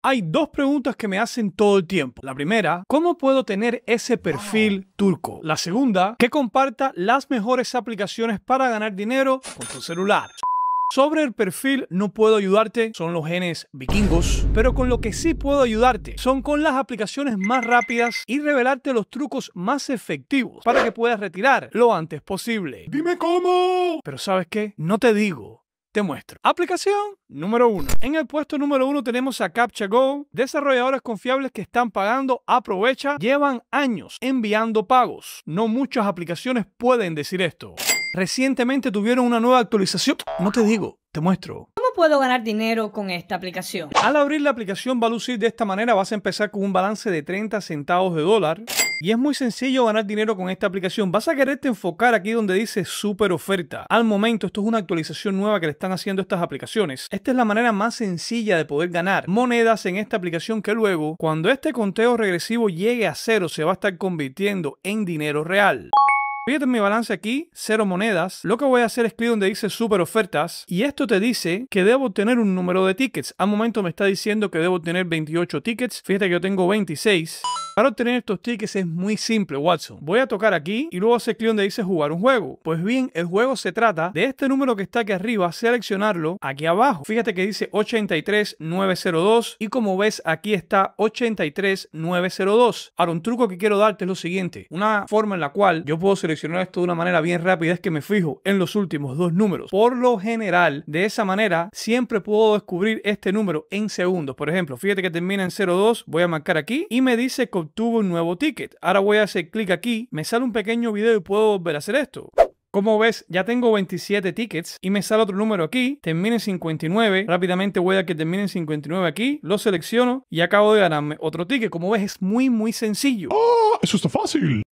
Hay dos preguntas que me hacen todo el tiempo. La primera, ¿cómo puedo tener ese perfil turco? La segunda, ¿qué comparta las mejores aplicaciones para ganar dinero con tu celular. Sobre el perfil no puedo ayudarte, son los genes vikingos, pero con lo que sí puedo ayudarte son con las aplicaciones más rápidas y revelarte los trucos más efectivos para que puedas retirar lo antes posible. Dime cómo. Pero sabes qué, no te digo, te muestro. Aplicación número uno. En el puesto número uno tenemos a CAPTCHA Go. Desarrolladores confiables que están pagando, aprovecha. Llevan años enviando pagos. No muchas aplicaciones pueden decir esto. Recientemente tuvieron una nueva actualización. No te digo, te muestro puedo ganar dinero con esta aplicación? Al abrir la aplicación lucir de esta manera vas a empezar con un balance de 30 centavos de dólar y es muy sencillo ganar dinero con esta aplicación. Vas a quererte enfocar aquí donde dice super oferta. Al momento esto es una actualización nueva que le están haciendo estas aplicaciones. Esta es la manera más sencilla de poder ganar monedas en esta aplicación que luego cuando este conteo regresivo llegue a cero se va a estar convirtiendo en dinero real. Fíjate en mi balance aquí, cero monedas. Lo que voy a hacer es clic donde dice super ofertas y esto te dice que debo tener un número de tickets. Al momento me está diciendo que debo tener 28 tickets. Fíjate que yo tengo 26. Para obtener estos tickets es muy simple, Watson. Voy a tocar aquí y luego hace clic donde dice jugar un juego. Pues bien, el juego se trata de este número que está aquí arriba, seleccionarlo aquí abajo. Fíjate que dice 83902 y como ves aquí está 83902. Ahora, un truco que quiero darte es lo siguiente. Una forma en la cual yo puedo seleccionar esto de una manera bien rápida es que me fijo en los últimos dos números. Por lo general, de esa manera siempre puedo descubrir este número en segundos. Por ejemplo, fíjate que termina en 02, voy a marcar aquí y me dice Tuvo un nuevo ticket. Ahora voy a hacer clic aquí, me sale un pequeño video y puedo volver a hacer esto. Como ves, ya tengo 27 tickets y me sale otro número aquí, Termine 59, rápidamente voy a que termine 59 aquí, lo selecciono y acabo de ganarme otro ticket. Como ves, es muy muy sencillo. ¡Ah! ¡Eso está fácil!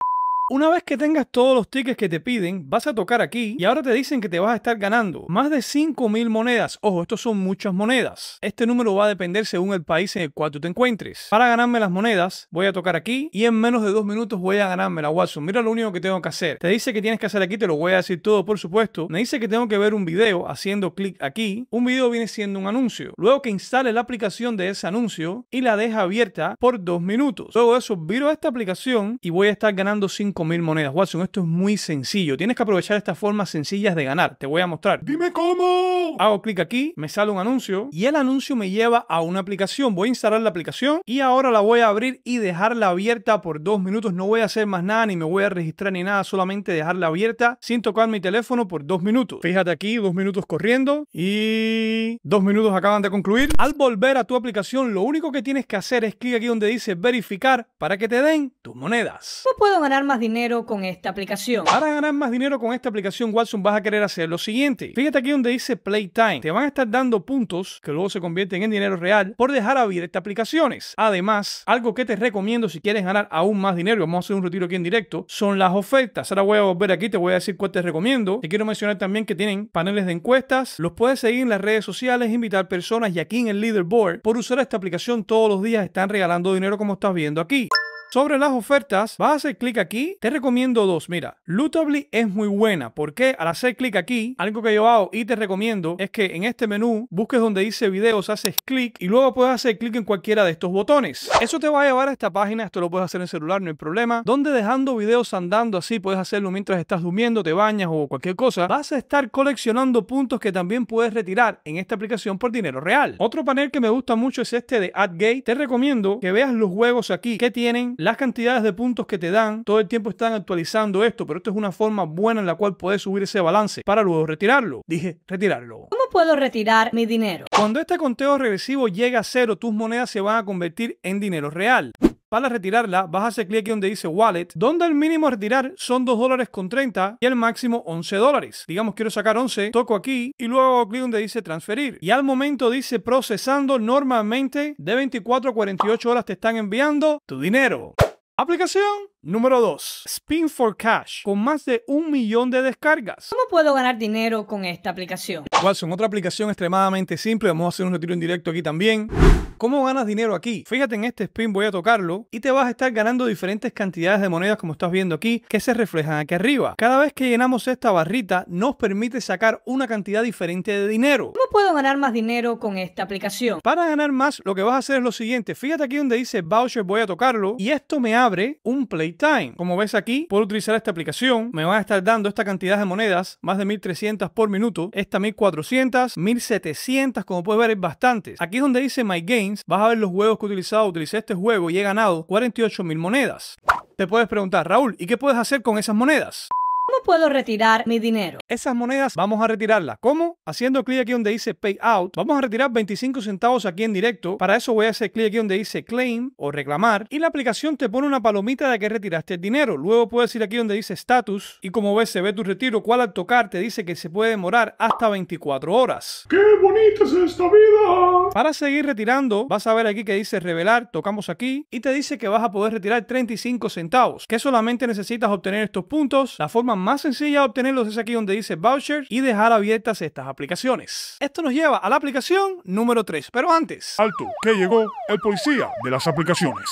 Una vez que tengas todos los tickets que te piden, vas a tocar aquí y ahora te dicen que te vas a estar ganando más de 5.000 monedas. Ojo, estos son muchas monedas. Este número va a depender según el país en el cual tú te encuentres. Para ganarme las monedas, voy a tocar aquí y en menos de dos minutos voy a ganarme la Watson. Mira lo único que tengo que hacer. Te dice que tienes que hacer aquí, te lo voy a decir todo por supuesto. Me dice que tengo que ver un video haciendo clic aquí. Un video viene siendo un anuncio. Luego que instale la aplicación de ese anuncio y la deja abierta por dos minutos. Luego de eso, viro a esta aplicación y voy a estar ganando 5 con mil monedas. Watson, esto es muy sencillo. Tienes que aprovechar estas formas sencillas de ganar. Te voy a mostrar. Dime cómo. Hago clic aquí, me sale un anuncio y el anuncio me lleva a una aplicación. Voy a instalar la aplicación y ahora la voy a abrir y dejarla abierta por dos minutos. No voy a hacer más nada, ni me voy a registrar ni nada, solamente dejarla abierta sin tocar mi teléfono por dos minutos. Fíjate aquí, dos minutos corriendo y dos minutos acaban de concluir. Al volver a tu aplicación, lo único que tienes que hacer es clic aquí donde dice verificar para que te den tus monedas. No puedo ganar más dinero dinero con esta aplicación. Para ganar más dinero con esta aplicación, Watson, vas a querer hacer lo siguiente. Fíjate aquí donde dice Playtime. Te van a estar dando puntos que luego se convierten en dinero real por dejar abrir estas aplicaciones. Además, algo que te recomiendo si quieres ganar aún más dinero, vamos a hacer un retiro aquí en directo, son las ofertas. Ahora voy a volver aquí, te voy a decir cuál te recomiendo. Te quiero mencionar también que tienen paneles de encuestas, los puedes seguir en las redes sociales, invitar personas y aquí en el leaderboard por usar esta aplicación todos los días están regalando dinero como estás viendo aquí. Sobre las ofertas, vas a hacer clic aquí. Te recomiendo dos. Mira, Lootably es muy buena porque al hacer clic aquí, algo que yo hago y te recomiendo es que en este menú busques donde dice videos, haces clic y luego puedes hacer clic en cualquiera de estos botones. Eso te va a llevar a esta página. Esto lo puedes hacer en celular, no hay problema. Donde dejando videos andando así, puedes hacerlo mientras estás durmiendo, te bañas o cualquier cosa. Vas a estar coleccionando puntos que también puedes retirar en esta aplicación por dinero real. Otro panel que me gusta mucho es este de AdGate. Te recomiendo que veas los juegos aquí que tienen las cantidades de puntos que te dan, todo el tiempo están actualizando esto, pero esto es una forma buena en la cual puedes subir ese balance para luego retirarlo. Dije, retirarlo. ¿Cómo puedo retirar mi dinero? Cuando este conteo regresivo llega a cero, tus monedas se van a convertir en dinero real. Al retirarla, vas a hacer clic aquí donde dice Wallet, donde el mínimo a retirar son 2 dólares con 30 y el máximo 11 dólares. Digamos, quiero sacar 11, toco aquí y luego hago clic donde dice transferir. Y al momento dice procesando, normalmente de 24 a 48 horas te están enviando tu dinero. Aplicación Número 2. Spin for Cash, con más de un millón de descargas. ¿Cómo puedo ganar dinero con esta aplicación? Watson, otra aplicación extremadamente simple. Vamos a hacer un retiro en directo aquí también. ¿Cómo ganas dinero aquí? Fíjate en este spin, voy a tocarlo y te vas a estar ganando diferentes cantidades de monedas como estás viendo aquí que se reflejan aquí arriba. Cada vez que llenamos esta barrita nos permite sacar una cantidad diferente de dinero. ¿Cómo puedo ganar más dinero con esta aplicación? Para ganar más lo que vas a hacer es lo siguiente. Fíjate aquí donde dice voucher, voy a tocarlo y esto me abre un play como ves aquí, puedo utilizar esta aplicación, me van a estar dando esta cantidad de monedas, más de 1300 por minuto, esta 1400, 1700, como puedes ver es bastante. Aquí es donde dice My Gains, vas a ver los juegos que he utilizado, utilicé este juego y he ganado 48.000 monedas. Te puedes preguntar, Raúl, ¿y qué puedes hacer con esas monedas? ¿Cómo puedo retirar mi dinero? Esas monedas vamos a retirarlas. ¿Cómo? Haciendo clic aquí donde dice Payout. Vamos a retirar 25 centavos aquí en directo. Para eso voy a hacer clic aquí donde dice Claim o Reclamar. Y la aplicación te pone una palomita de que retiraste el dinero. Luego puedes ir aquí donde dice Status. Y como ves, se ve tu retiro, cual al tocar te dice que se puede demorar hasta 24 horas. ¡Qué bonita es esta vida! Para seguir retirando, vas a ver aquí que dice Revelar. Tocamos aquí y te dice que vas a poder retirar 35 centavos. Que solamente necesitas obtener estos puntos. La forma más sencilla de obtenerlos es aquí donde dice voucher y dejar abiertas estas aplicaciones. Esto nos lleva a la aplicación número 3, pero antes. Alto, que llegó el policía de las aplicaciones.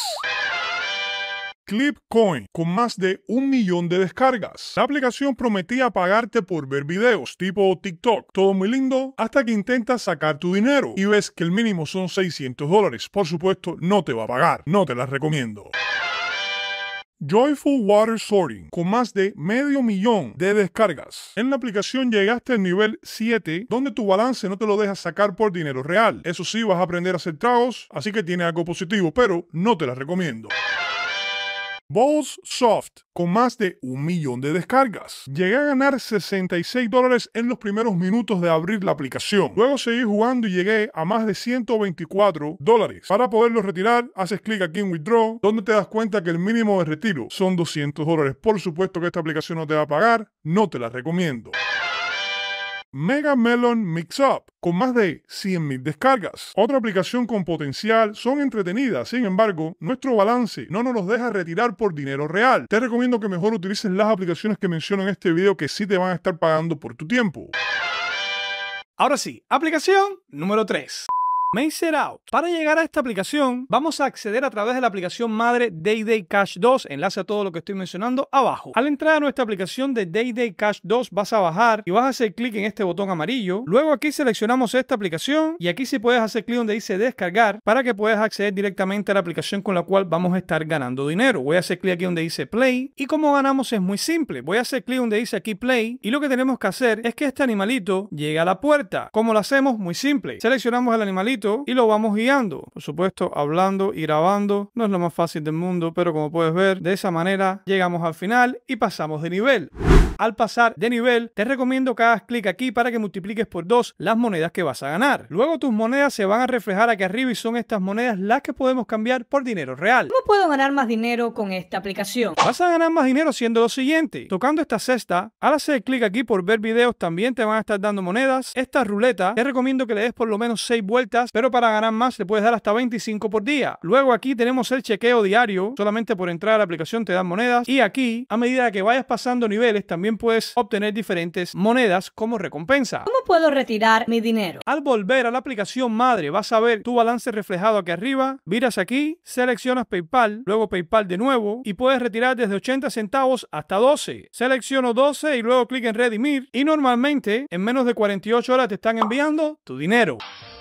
ClipCoin, con más de un millón de descargas. La aplicación prometía pagarte por ver videos tipo TikTok. Todo muy lindo, hasta que intentas sacar tu dinero y ves que el mínimo son 600 dólares. Por supuesto, no te va a pagar. No te las recomiendo. Joyful Water Sorting, con más de medio millón de descargas. En la aplicación llegaste al nivel 7, donde tu balance no te lo deja sacar por dinero real. Eso sí, vas a aprender a hacer tragos, así que tiene algo positivo, pero no te la recomiendo. Balls Soft, con más de un millón de descargas. Llegué a ganar 66 dólares en los primeros minutos de abrir la aplicación. Luego seguí jugando y llegué a más de 124 dólares. Para poderlo retirar, haces clic aquí en Withdraw, donde te das cuenta que el mínimo de retiro son 200 dólares. Por supuesto que esta aplicación no te va a pagar, no te la recomiendo. Mega Melon Mix Up, con más de 100.000 descargas. Otra aplicación con potencial, son entretenidas, sin embargo, nuestro balance no nos los deja retirar por dinero real. Te recomiendo que mejor utilices las aplicaciones que menciono en este video que sí te van a estar pagando por tu tiempo. Ahora sí, aplicación número 3. Macer Out. Para llegar a esta aplicación, vamos a acceder a través de la aplicación madre Day Day Cash 2, enlace a todo lo que estoy mencionando abajo. Al entrar a nuestra aplicación de Day Day Cash 2, vas a bajar y vas a hacer clic en este botón amarillo. Luego aquí seleccionamos esta aplicación y aquí sí puedes hacer clic donde dice descargar para que puedas acceder directamente a la aplicación con la cual vamos a estar ganando dinero. Voy a hacer clic aquí donde dice play y como ganamos es muy simple. Voy a hacer clic donde dice aquí play y lo que tenemos que hacer es que este animalito llegue a la puerta. ¿Cómo lo hacemos? Muy simple. Seleccionamos el animalito y lo vamos guiando. Por supuesto, hablando y grabando no es lo más fácil del mundo, pero como puedes ver, de esa manera llegamos al final y pasamos de nivel. Al pasar de nivel, te recomiendo que hagas clic aquí para que multipliques por 2 las monedas que vas a ganar. Luego tus monedas se van a reflejar aquí arriba y son estas monedas las que podemos cambiar por dinero real. ¿Cómo puedo ganar más dinero con esta aplicación? Vas a ganar más dinero haciendo lo siguiente. Tocando esta cesta, al hacer clic aquí por ver videos también te van a estar dando monedas. Esta ruleta te recomiendo que le des por lo menos 6 vueltas, pero para ganar más le puedes dar hasta 25 por día. Luego aquí tenemos el chequeo diario, solamente por entrar a la aplicación te dan monedas y aquí a medida que vayas pasando niveles también puedes obtener diferentes monedas como recompensa. ¿Cómo puedo retirar mi dinero? Al volver a la aplicación madre vas a ver tu balance reflejado aquí arriba, miras aquí, seleccionas PayPal, luego PayPal de nuevo y puedes retirar desde 80 centavos hasta 12. Selecciono 12 y luego clic en redimir y normalmente en menos de 48 horas te están enviando tu dinero.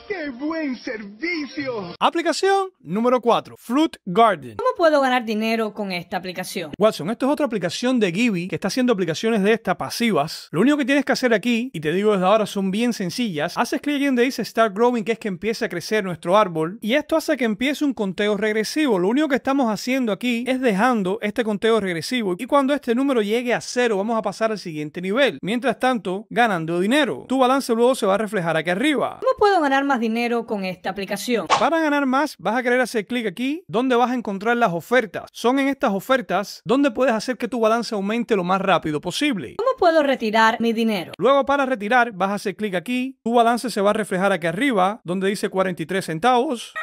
¡Qué buen servicio! Aplicación número 4, Fruit Garden. ¿Cómo puedo ganar dinero con esta aplicación? Watson, esto es otra aplicación de Gibi que está haciendo aplicaciones de esta pasivas. Lo único que tienes que hacer aquí, y te digo desde ahora, son bien sencillas. Haces clic en donde dice Start Growing, que es que empiece a crecer nuestro árbol. Y esto hace que empiece un conteo regresivo. Lo único que estamos haciendo aquí es dejando este conteo regresivo. Y cuando este número llegue a cero, vamos a pasar al siguiente nivel. Mientras tanto, ganando dinero. Tu balance luego se va a reflejar aquí arriba. ¿Cómo puedo ganar más dinero con esta aplicación. Para ganar más, vas a querer hacer clic aquí donde vas a encontrar las ofertas. Son en estas ofertas donde puedes hacer que tu balance aumente lo más rápido posible. ¿Cómo puedo retirar mi dinero? Luego para retirar vas a hacer clic aquí, tu balance se va a reflejar aquí arriba donde dice 43 centavos.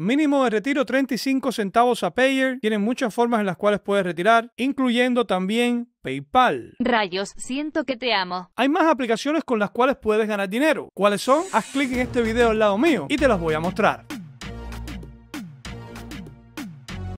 Mínimo de retiro 35 centavos a payer. Tienen muchas formas en las cuales puedes retirar, incluyendo también PayPal. Rayos, siento que te amo. Hay más aplicaciones con las cuales puedes ganar dinero. ¿Cuáles son? Haz clic en este video al lado mío y te las voy a mostrar.